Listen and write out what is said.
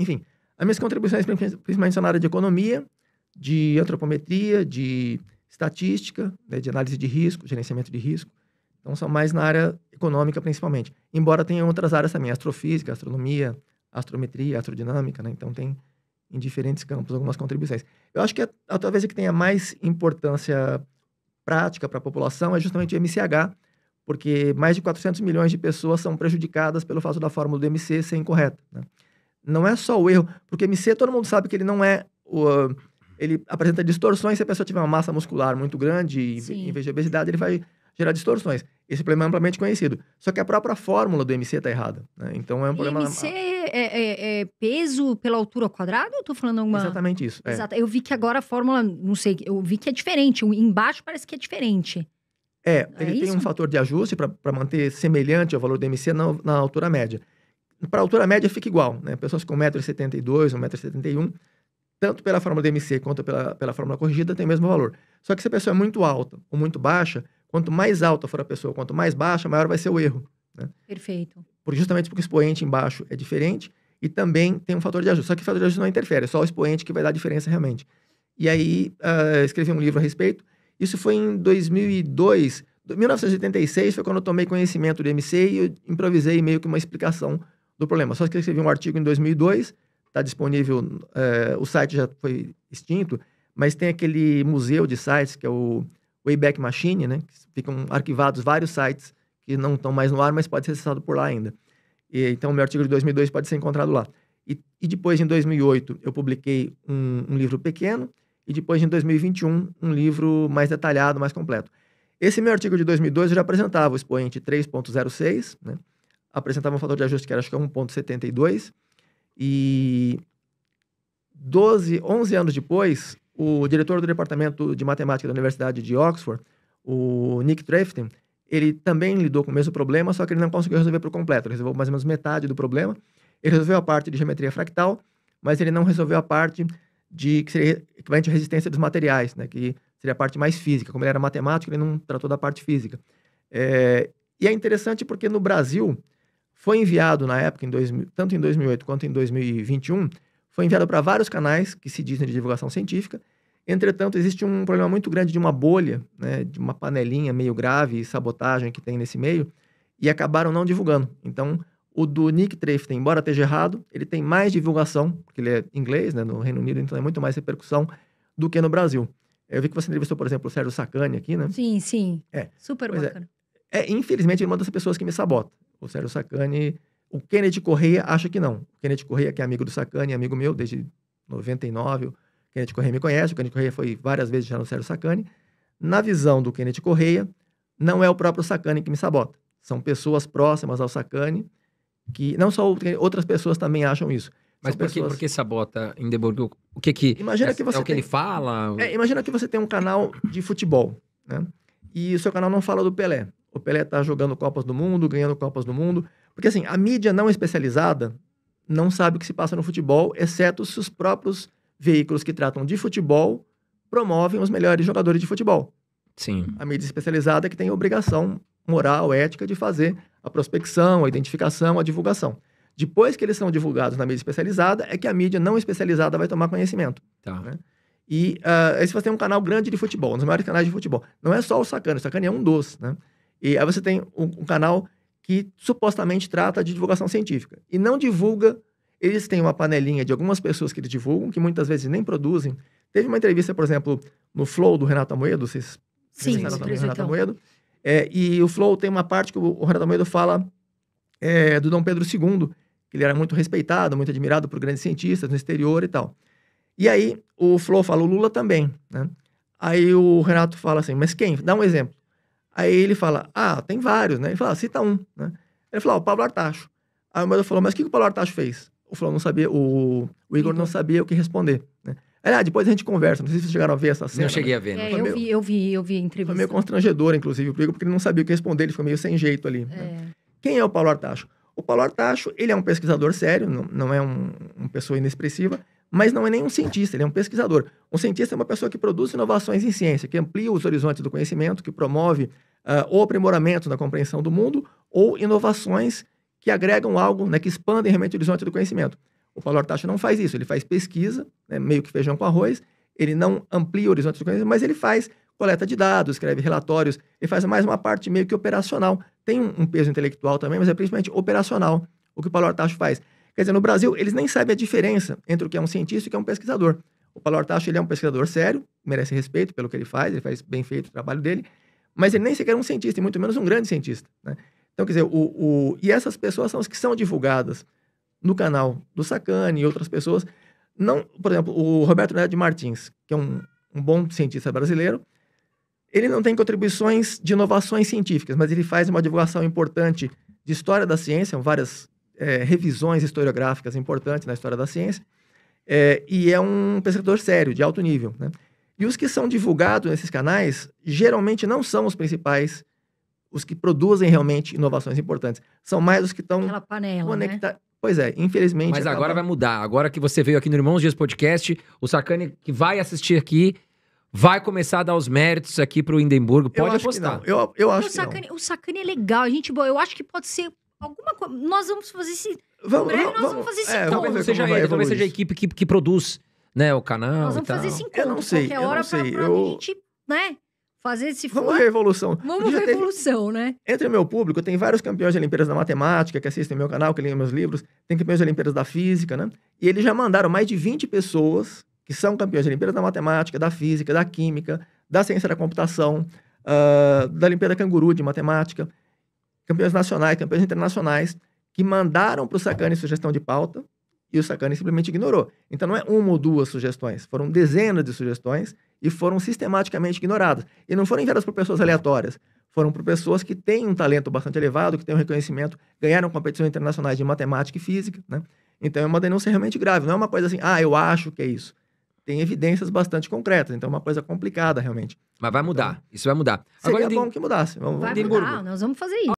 Enfim, as minhas contribuições principalmente são na área de economia, de antropometria, de estatística, né, de análise de risco, gerenciamento de risco. Então, são mais na área econômica, principalmente. Embora tenha outras áreas também, astrofísica, astronomia, astrometria, astrodinâmica, né? Então, tem em diferentes campos algumas contribuições. Eu acho que a, a talvez a que tenha mais importância prática para a população é justamente o MCH, porque mais de 400 milhões de pessoas são prejudicadas pelo fato da fórmula do MC ser incorreta, né? Não é só o erro, porque MC todo mundo sabe que ele não é. Uh, ele apresenta distorções. Se a pessoa tiver uma massa muscular muito grande e em vez de obesidade, ele vai gerar distorções. Esse problema é amplamente conhecido. Só que a própria fórmula do MC está errada. Né? Então é um problema. MC é, é, é, é, peso pela altura ao quadrado? Eu tô falando alguma. Exatamente isso. É. Exato. Eu vi que agora a fórmula, não sei, eu vi que é diferente. Embaixo parece que é diferente. É, ele é tem um fator de ajuste para manter semelhante ao valor do MC na, na altura média. Para a altura média fica igual, né? Pessoas com 1,72m, 1,71m, tanto pela fórmula DMC quanto pela, pela fórmula corrigida, tem o mesmo valor. Só que se a pessoa é muito alta ou muito baixa, quanto mais alta for a pessoa, quanto mais baixa, maior vai ser o erro. Né? Perfeito. Por, justamente porque o expoente embaixo é diferente e também tem um fator de ajuste. Só que o fator de ajuste não interfere, é só o expoente que vai dar a diferença realmente. E aí, uh, escrevi um livro a respeito. Isso foi em 2002. 1986 foi quando eu tomei conhecimento do MC e eu improvisei meio que uma explicação do problema. Só que ele escrevi um artigo em 2002, está disponível, é, o site já foi extinto, mas tem aquele museu de sites que é o Wayback Machine, né? Ficam arquivados vários sites que não estão mais no ar, mas pode ser acessado por lá ainda. E, então, o meu artigo de 2002 pode ser encontrado lá. E, e depois, em 2008, eu publiquei um, um, livro pequeno e depois, em 2021, um livro mais detalhado, mais completo. Esse meu artigo de 2002 eu já apresentava o expoente 3.06, né? apresentava um fator de ajuste que era acho que 1,72 é e 12, 11 anos depois, o diretor do departamento de matemática da Universidade de Oxford, o Nick Trefton, ele também lidou com o mesmo problema, só que ele não conseguiu resolver por completo. Ele resolveu mais ou menos metade do problema. Ele resolveu a parte de geometria fractal, mas ele não resolveu a parte de que seria equivalente à resistência dos materiais, né? Que seria a parte mais física. Como ele era matemático, ele não tratou da parte física. É, e é interessante porque no Brasil foi enviado na época, em 2000, tanto em 2008 quanto em 2021, foi enviado para vários canais que se dizem de divulgação científica. Entretanto, existe um problema muito grande de uma bolha, né, de uma panelinha meio grave e sabotagem que tem nesse meio, e acabaram não divulgando. Então, o do Nick Treften, embora esteja errado, ele tem mais divulgação, porque ele é inglês, né, no Reino Unido, então é muito mais repercussão do que no Brasil. Eu vi que você entrevistou, por exemplo, o Sérgio Sacani aqui, né? Sim, sim. É. Super pois é. bacana. É. é, infelizmente, ele é uma das pessoas que me sabota o Sérgio Sacani. O Kennedy Correia acha que não. O Kennedy Correia, que é amigo do Sacani, amigo meu desde 99, o Kennedy Correia me conhece, o Kennedy Correia foi várias vezes já no Sérgio Sacani. Na visão do Kennedy Correia, não é o próprio Sacani que me sabota. São pessoas próximas ao Sacani que não só outras pessoas também acham isso. Mas por, pessoas... que, por que sabota Indeborg? O que que imagina é, que, você é o que tem... ele fala? É, imagina que você tem um canal de futebol, né? E o seu canal não fala do Pelé o Pelé está jogando Copas do Mundo, ganhando Copas do Mundo. Porque assim, a mídia não especializada não sabe o que se passa no futebol, exceto se os próprios veículos que tratam de futebol promovem os melhores jogadores de futebol. Sim. A mídia especializada é que tem a obrigação moral, ética de fazer a prospecção, a identificação, a divulgação. Depois que eles são divulgados na mídia especializada, é que a mídia não especializada vai tomar conhecimento. Tá. Né? E uh, aí você tem um canal grande de futebol, um dos maiores canais de futebol. Não é só o Sacana, o Sacana é um dos, né? E aí você tem um, um canal que supostamente trata de divulgação científica e não divulga. Eles têm uma panelinha de algumas pessoas que eles divulgam, que muitas vezes nem produzem. Teve uma entrevista, por exemplo, no Flow do Renato Amoedo, vocês Sim, Renato, Renato, Renato Amoedo. É, e o Flow tem uma parte que o Renato Amoedo fala é, do Dom Pedro II, que ele era muito respeitado, muito admirado por grandes cientistas no exterior e tal. E aí o Flow fala, o Lula também, né? Aí o Renato fala assim, mas quem? Dá um exemplo. Aí ele fala, ah, tem vários, né? Ele fala, ah, cita um, né? Ele falou, ah, o Pablo Artacho. Aí o Melo falou, mas o que, que o Pablo Artacho fez? O Flávio não sabia, o, o Igor não sabia o que responder, né? ah, depois a gente conversa. Não sei se vocês chegaram a ver essa cena. Não cheguei né? a ver. Né? É, eu vi, eu vi, eu vi a entrevista. Foi meio constrangedor, inclusive, pro Igor, porque ele não sabia o que responder, ele foi meio sem jeito ali. Né? É. Né? Quem é o Paulo Artacho? O Paulo Artacho, ele é um pesquisador sério, não, não é um, uma pessoa inexpressiva mas não é nenhum cientista, ele é um pesquisador. Um cientista é uma pessoa que produz inovações em ciência, que amplia os horizontes do conhecimento, que promove uh, ah, ou aprimoramento da compreensão do mundo, ou inovações que agregam algo, né, que expandem realmente o horizonte do conhecimento. O Paulo Artacho não faz isso, ele faz pesquisa, né, meio que feijão com arroz, ele não amplia o horizonte do conhecimento, mas ele faz coleta de dados, escreve relatórios, ele faz mais uma parte meio que operacional. Tem um, um peso intelectual também, mas é principalmente operacional o que o Paulo Artacho faz Quer dizer, no Brasil, eles nem sabem a diferença entre o que é um cientista e o que é um pesquisador. O Paulo Artacho, ele é um pesquisador sério, merece respeito pelo que ele faz, ele faz bem feito o trabalho dele, mas ele nem sequer é um cientista, e muito menos um grande cientista, né? Então, quer dizer, o, o, e essas pessoas são as que são divulgadas no canal do Sacani e outras pessoas. Não, por exemplo, o Roberto Neto de Martins, que é um, um bom cientista brasileiro, ele não tem contribuições de inovações científicas, mas ele faz uma divulgação importante de história da ciência, várias é, revisões historiográficas importantes na história da ciência, é, e é um pesquisador sério, de alto nível. Né? E os que são divulgados nesses canais geralmente não são os principais, os que produzem realmente inovações importantes. São mais os que estão conectados. Né? Pois é, infelizmente. Mas agora vai mudar. Agora que você veio aqui no Irmãos Dias Podcast, o Sacani que vai assistir aqui vai começar a dar os méritos aqui pro Indemburgo. Pode eu apostar. Eu, eu acho o Sacani, O Sacani é legal, gente boa. Eu acho que pode ser alguma coisa. Nós vamos fazer esse. Vamos, breve, nós vamos, fazer esse. É, talvez seja, ele, talvez seja a equipe que, que produz né, o canal. Nós vamos fazer esse encontro. Eu não sei. Qualquer eu hora não sei. Pra, pra eu... gente, né? Fazer esse Vamos ver a Vamos ver a teve... né? Entre o meu público, tem vários campeões de Olimpíadas da Matemática que assistem meu canal, que leem meus livros, tem campeões de Olimpíadas da Física, né? E eles já mandaram mais de 20 pessoas que são campeões de Olimpíadas da Matemática, da Física, da Química, da Ciência da Computação, uh, da Olimpíada Canguru de Matemática campeões nacionais, campeões internacionais, que mandaram para o Sacani sugestão de pauta e o Sacani simplesmente ignorou. Então não é uma ou duas sugestões, foram dezenas de sugestões e foram sistematicamente ignoradas. E não foram enviadas por pessoas aleatórias, foram por pessoas que têm um talento bastante elevado, que têm um reconhecimento, ganharam competições internacionais de matemática e física, né? Então é uma denúncia realmente grave, não é uma coisa assim, ah, eu acho que é isso. Tem evidências bastante concretas, então é uma coisa complicada realmente. Mas vai mudar, então, isso vai mudar. Seria Agora, bom que mudasse. Vamos, vai mudar, nós vamos fazer isso.